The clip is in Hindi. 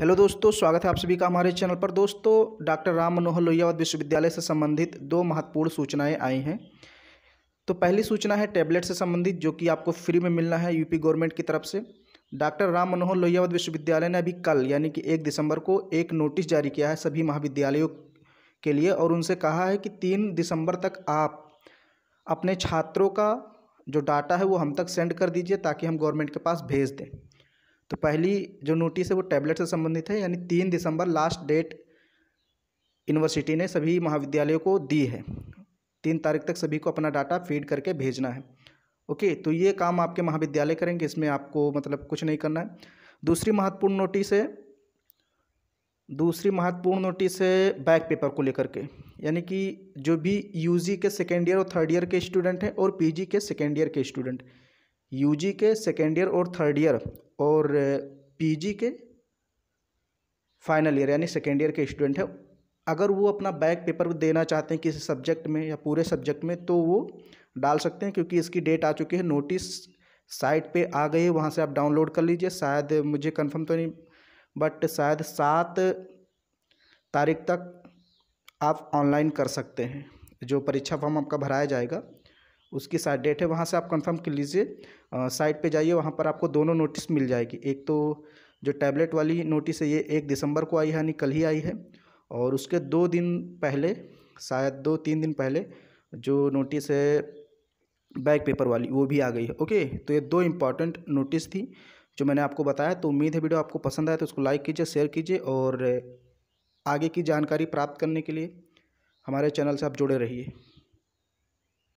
हेलो दोस्तों स्वागत है आप सभी का हमारे चैनल पर दोस्तों डॉक्टर राम मनोहर लोहियावाद विश्वविद्यालय से संबंधित दो महत्वपूर्ण सूचनाएं आई हैं तो पहली सूचना है टैबलेट से संबंधित जो कि आपको फ्री में मिलना है यूपी गवर्नमेंट की तरफ से डॉक्टर राम मनोहर लोहियावाद विश्वविद्यालय ने अभी कल यानी कि एक दिसंबर को एक नोटिस जारी किया है सभी महाविद्यालयों के लिए और उनसे कहा है कि तीन दिसंबर तक आप अपने छात्रों का जो डाटा है वो हम तक सेंड कर दीजिए ताकि हम गवर्नमेंट के पास भेज दें तो पहली जो नोटिस है वो टैबलेट से संबंधित है यानी तीन दिसंबर लास्ट डेट यूनिवर्सिटी ने सभी महाविद्यालयों को दी है तीन तारीख तक सभी को अपना डाटा फीड करके भेजना है ओके तो ये काम आपके महाविद्यालय करेंगे इसमें आपको मतलब कुछ नहीं करना है दूसरी महत्वपूर्ण नोटिस है दूसरी महत्वपूर्ण नोटिस है बैक पेपर को लेकर के यानी कि जो भी यूजी के सेकेंड ईयर और थर्ड ईयर के स्टूडेंट हैं और पीजी के सेकेंड ईयर के स्टूडेंट यूजी के सेकेंड ईयर और थर्ड ईयर और पीजी uh, के फाइनल ईयर यानी सेकेंड ईयर के स्टूडेंट हैं अगर वो अपना बैक पेपर देना चाहते हैं किसी सब्जेक्ट में या पूरे सब्जेक्ट में तो वो डाल सकते हैं क्योंकि इसकी डेट आ चुकी है नोटिस साइट पे आ गई है वहाँ से आप डाउनलोड कर लीजिए शायद मुझे कंफर्म तो नहीं बट शायद सात तारीख तक आप ऑनलाइन कर सकते हैं जो परीक्षा फॉर्म आपका भराया जाएगा उसकी साइट डेट है वहाँ से आप कंफर्म कर लीजिए साइट पे जाइए वहाँ पर आपको दोनों नोटिस मिल जाएगी एक तो जो टैबलेट वाली नोटिस है ये एक दिसंबर को आई है यानी कल ही आई है और उसके दो दिन पहले शायद दो तीन दिन पहले जो नोटिस है बैक पेपर वाली वो भी आ गई है ओके तो ये दो इम्पॉर्टेंट नोटिस थी जो मैंने आपको बताया तो उम्मीद है वीडियो आपको पसंद आया तो उसको लाइक कीजिए शेयर कीजिए और आगे की जानकारी प्राप्त करने के लिए हमारे चैनल से आप जुड़े रहिए